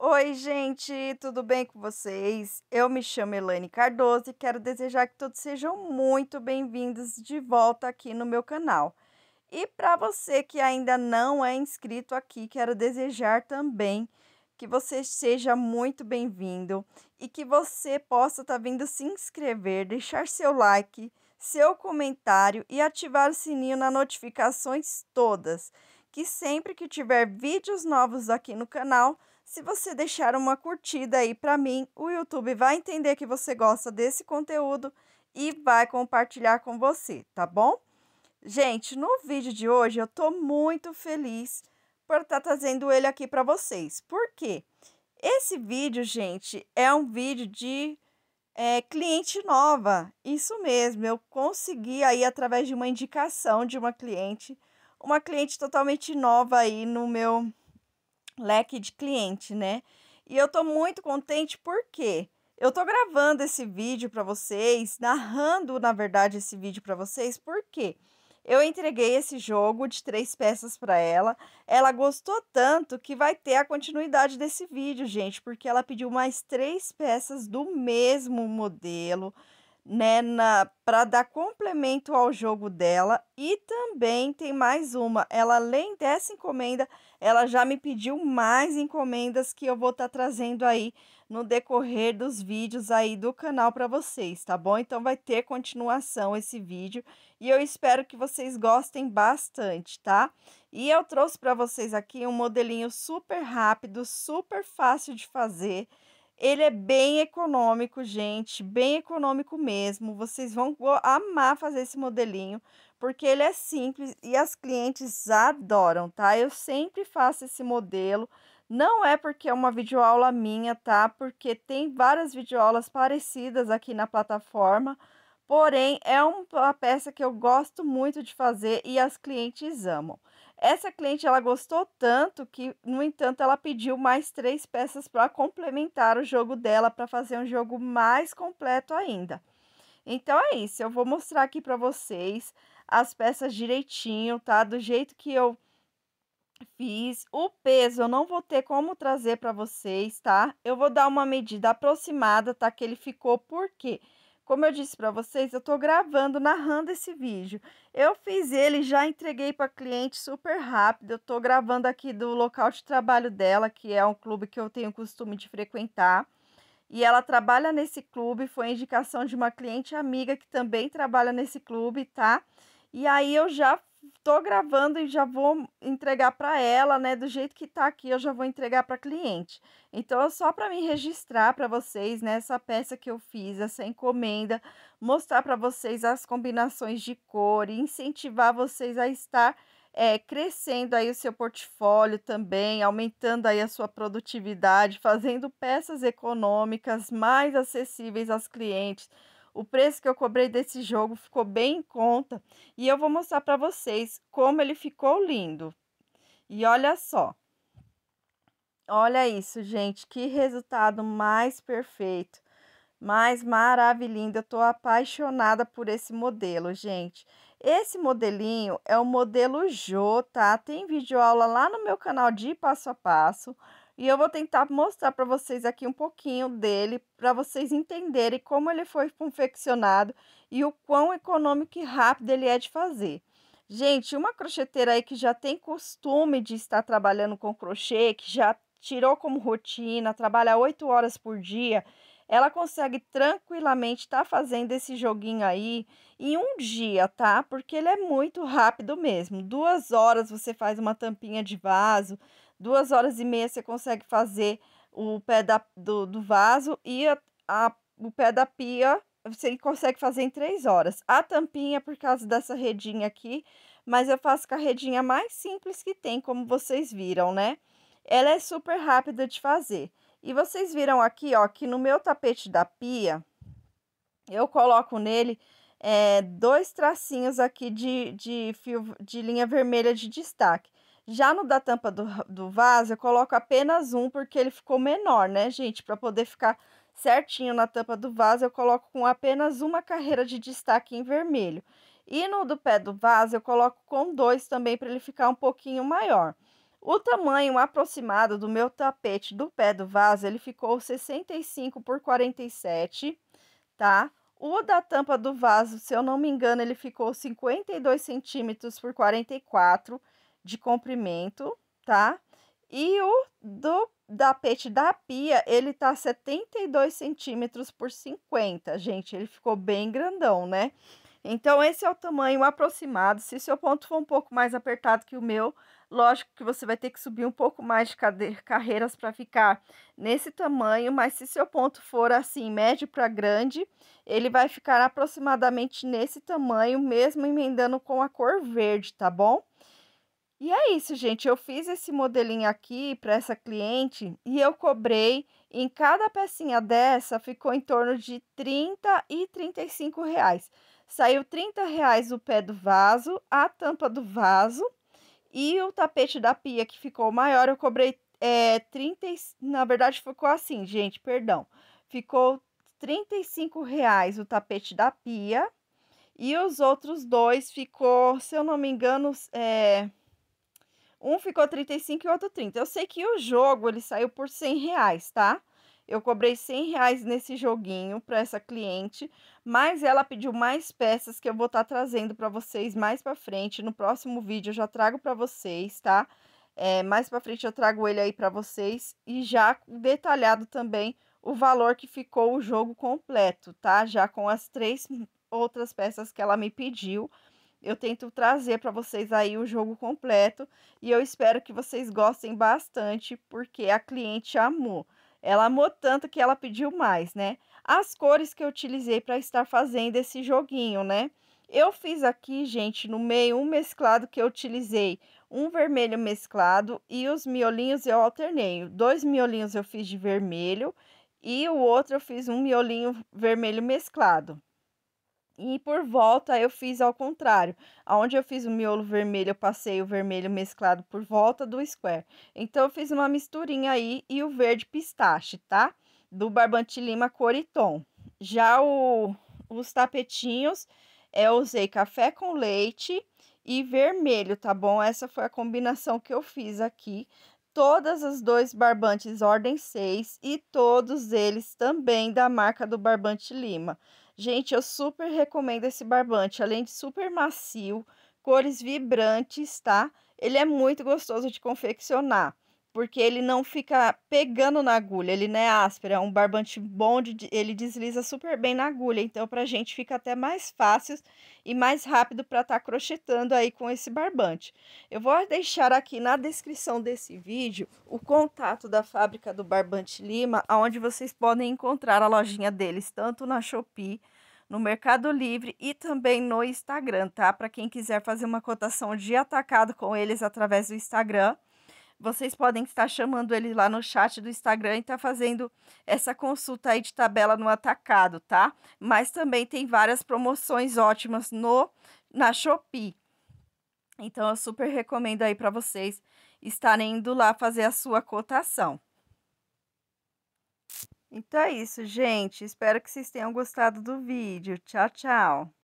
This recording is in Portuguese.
Oi, gente, tudo bem com vocês? Eu me chamo Elaine Cardoso e quero desejar que todos sejam muito bem-vindos de volta aqui no meu canal. E para você que ainda não é inscrito aqui, quero desejar também que você seja muito bem-vindo e que você possa estar tá vindo se inscrever, deixar seu like, seu comentário e ativar o sininho nas notificações todas, que sempre que tiver vídeos novos aqui no canal, se você deixar uma curtida aí para mim, o YouTube vai entender que você gosta desse conteúdo e vai compartilhar com você, tá bom? Gente, no vídeo de hoje eu tô muito feliz por estar tá trazendo ele aqui para vocês. Por quê? Esse vídeo, gente, é um vídeo de é, cliente nova. Isso mesmo, eu consegui aí através de uma indicação de uma cliente, uma cliente totalmente nova aí no meu leque de cliente, né? E eu tô muito contente porque eu tô gravando esse vídeo para vocês, narrando, na verdade, esse vídeo para vocês, porque eu entreguei esse jogo de três peças para ela. Ela gostou tanto que vai ter a continuidade desse vídeo, gente, porque ela pediu mais três peças do mesmo modelo né, para dar complemento ao jogo dela. E também tem mais uma, ela além dessa encomenda, ela já me pediu mais encomendas que eu vou estar tá trazendo aí no decorrer dos vídeos aí do canal para vocês, tá bom? Então vai ter continuação esse vídeo e eu espero que vocês gostem bastante, tá? E eu trouxe para vocês aqui um modelinho super rápido, super fácil de fazer ele é bem econômico, gente, bem econômico mesmo. Vocês vão amar fazer esse modelinho, porque ele é simples e as clientes adoram, tá? Eu sempre faço esse modelo. Não é porque é uma videoaula minha, tá? Porque tem várias videoaulas parecidas aqui na plataforma. Porém, é uma peça que eu gosto muito de fazer e as clientes amam. Essa cliente ela gostou tanto que, no entanto, ela pediu mais três peças para complementar o jogo dela para fazer um jogo mais completo ainda. Então é isso, eu vou mostrar aqui para vocês as peças direitinho, tá? Do jeito que eu fiz. O peso eu não vou ter como trazer para vocês, tá? Eu vou dar uma medida aproximada, tá? Que ele ficou por quê? Porque como eu disse para vocês, eu estou gravando, narrando esse vídeo. Eu fiz ele, já entreguei para cliente super rápido. Eu estou gravando aqui do local de trabalho dela, que é um clube que eu tenho costume de frequentar. E ela trabalha nesse clube, foi indicação de uma cliente amiga que também trabalha nesse clube, tá? E aí eu já tô gravando e já vou entregar para ela, né? Do jeito que tá aqui, eu já vou entregar para cliente. Então, é só para me registrar para vocês, né, essa peça que eu fiz, essa encomenda, mostrar para vocês as combinações de cor e incentivar vocês a estar é, crescendo aí o seu portfólio também, aumentando aí a sua produtividade, fazendo peças econômicas mais acessíveis aos clientes o preço que eu cobrei desse jogo ficou bem em conta e eu vou mostrar para vocês como ele ficou lindo. E olha só. Olha isso, gente, que resultado mais perfeito, mais maravilhoso. Eu tô apaixonada por esse modelo, gente. Esse modelinho é o modelo Jô, tá? Tem vídeo aula lá no meu canal de passo a passo. E eu vou tentar mostrar para vocês aqui um pouquinho dele, para vocês entenderem como ele foi confeccionado e o quão econômico e rápido ele é de fazer. Gente, uma crocheteira aí que já tem costume de estar trabalhando com crochê, que já tirou como rotina, trabalha 8 horas por dia, ela consegue tranquilamente estar tá fazendo esse joguinho aí em um dia, tá? Porque ele é muito rápido mesmo. Duas horas você faz uma tampinha de vaso, duas horas e meia você consegue fazer o pé da, do, do vaso e a, a, o pé da pia você consegue fazer em três horas. A tampinha, é por causa dessa redinha aqui, mas eu faço com a redinha mais simples que tem, como vocês viram, né? Ela é super rápida de fazer. E vocês viram aqui, ó, que no meu tapete da pia, eu coloco nele é, dois tracinhos aqui de, de, fio, de linha vermelha de destaque. Já no da tampa do, do vaso, eu coloco apenas um, porque ele ficou menor, né, gente? Para poder ficar certinho na tampa do vaso, eu coloco com apenas uma carreira de destaque em vermelho. E no do pé do vaso, eu coloco com dois também, para ele ficar um pouquinho maior. O tamanho aproximado do meu tapete do pé do vaso, ele ficou 65 por 47, tá? O da tampa do vaso, se eu não me engano, ele ficou 52 centímetros por 44 centímetros de comprimento, tá? E o do da pet da pia, ele tá 72 centímetros por 50, gente. Ele ficou bem grandão, né? Então, esse é o tamanho aproximado. Se seu ponto for um pouco mais apertado que o meu, lógico que você vai ter que subir um pouco mais de carreiras para ficar nesse tamanho, mas se seu ponto for assim, médio para grande, ele vai ficar aproximadamente nesse tamanho, mesmo emendando com a cor verde, tá bom? E é isso, gente. Eu fiz esse modelinho aqui para essa cliente e eu cobrei em cada pecinha dessa ficou em torno de 30 e 35 reais. Saiu 30 reais o pé do vaso, a tampa do vaso e o tapete da pia que ficou maior. Eu cobrei é, 30, na verdade ficou assim, gente, perdão. Ficou 35 reais o tapete da pia e os outros dois ficou, se eu não me engano, é um ficou 35 e o outro 30. Eu sei que o jogo ele saiu por 100 reais, tá? Eu cobrei 100 reais nesse joguinho para essa cliente, mas ela pediu mais peças que eu vou estar tá trazendo para vocês mais para frente. No próximo vídeo eu já trago para vocês, tá? É, mais para frente eu trago ele aí para vocês e já detalhado também o valor que ficou o jogo completo, tá? Já com as três outras peças que ela me pediu eu tento trazer para vocês aí o jogo completo e eu espero que vocês gostem bastante, porque a cliente amou. Ela amou tanto que ela pediu mais, né? As cores que eu utilizei para estar fazendo esse joguinho, né? Eu fiz aqui, gente, no meio um mesclado que eu utilizei, um vermelho mesclado e os miolinhos eu alternei. Dois miolinhos eu fiz de vermelho e o outro eu fiz um miolinho vermelho mesclado e por volta eu fiz ao contrário. Aonde eu fiz o miolo vermelho, eu passei o vermelho mesclado por volta do square. Então eu fiz uma misturinha aí e o verde pistache, tá? Do barbante lima cor e tom. Já o, os tapetinhos, é, eu usei café com leite e vermelho, tá bom? Essa foi a combinação que eu fiz aqui todas as dois barbantes ordem 6 e todos eles também da marca do barbante Lima. Gente, eu super recomendo esse barbante, além de super macio, cores vibrantes, tá? Ele é muito gostoso de confeccionar porque ele não fica pegando na agulha, ele não é áspero, é um barbante bom, de, ele desliza super bem na agulha, então para a gente fica até mais fácil e mais rápido para estar tá crochetando aí com esse barbante. Eu vou deixar aqui na descrição desse vídeo o contato da fábrica do Barbante Lima, onde vocês podem encontrar a lojinha deles, tanto na Shopee, no Mercado Livre e também no Instagram, tá? Para quem quiser fazer uma cotação de atacado com eles através do Instagram, vocês podem estar chamando ele lá no chat do Instagram e tá fazendo essa consulta aí de tabela no atacado, tá? Mas também tem várias promoções ótimas no na Shopee. Então eu super recomendo aí para vocês estarem indo lá fazer a sua cotação. Então é isso, gente. Espero que vocês tenham gostado do vídeo. Tchau, tchau.